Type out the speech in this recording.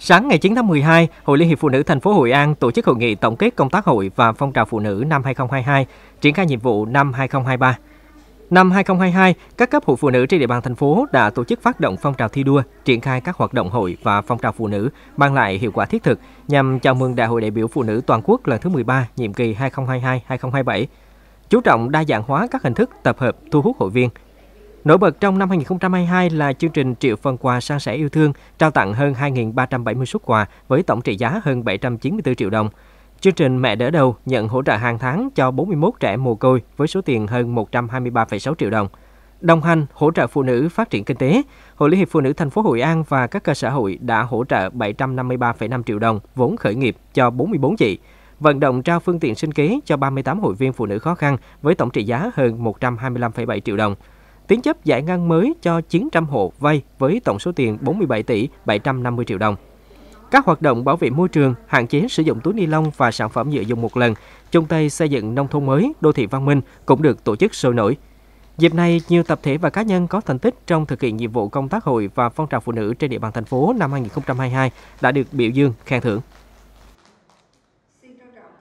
Sáng ngày 9 tháng 12, Hội Liên hiệp Phụ nữ thành phố Hội An tổ chức hội nghị tổng kết công tác hội và phong trào phụ nữ năm 2022, triển khai nhiệm vụ năm 2023. Năm 2022, các cấp hội phụ nữ trên địa bàn thành phố đã tổ chức phát động phong trào thi đua, triển khai các hoạt động hội và phong trào phụ nữ mang lại hiệu quả thiết thực nhằm chào mừng Đại hội đại biểu phụ nữ toàn quốc lần thứ 13, nhiệm kỳ 2022-2027. Chú trọng đa dạng hóa các hình thức tập hợp thu hút hội viên, Nổi bật trong năm 2022 là chương trình Triệu phần quà sang sẻ yêu thương, trao tặng hơn 2.370 xuất quà với tổng trị giá hơn 794 triệu đồng. Chương trình Mẹ đỡ đầu nhận hỗ trợ hàng tháng cho 41 trẻ mồ côi với số tiền hơn 123,6 triệu đồng. Đồng hành hỗ trợ phụ nữ phát triển kinh tế, Hội Liên hiệp Phụ nữ thành phố Hội An và các cơ sở hội đã hỗ trợ 753,5 triệu đồng vốn khởi nghiệp cho 44 chị, vận động trao phương tiện sinh kế cho 38 hội viên phụ nữ khó khăn với tổng trị giá hơn 125,7 triệu đồng tiến chấp giải ngân mới cho 900 hộ vay với tổng số tiền 47 tỷ 750 triệu đồng. Các hoạt động bảo vệ môi trường, hạn chế sử dụng túi ni lông và sản phẩm nhựa dùng một lần, chung tay xây dựng nông thôn mới, đô thị văn minh cũng được tổ chức sôi nổi. Dịp này, nhiều tập thể và cá nhân có thành tích trong thực hiện nhiệm vụ công tác hội và phong trào phụ nữ trên địa bàn thành phố năm 2022 đã được biểu dương, khen thưởng.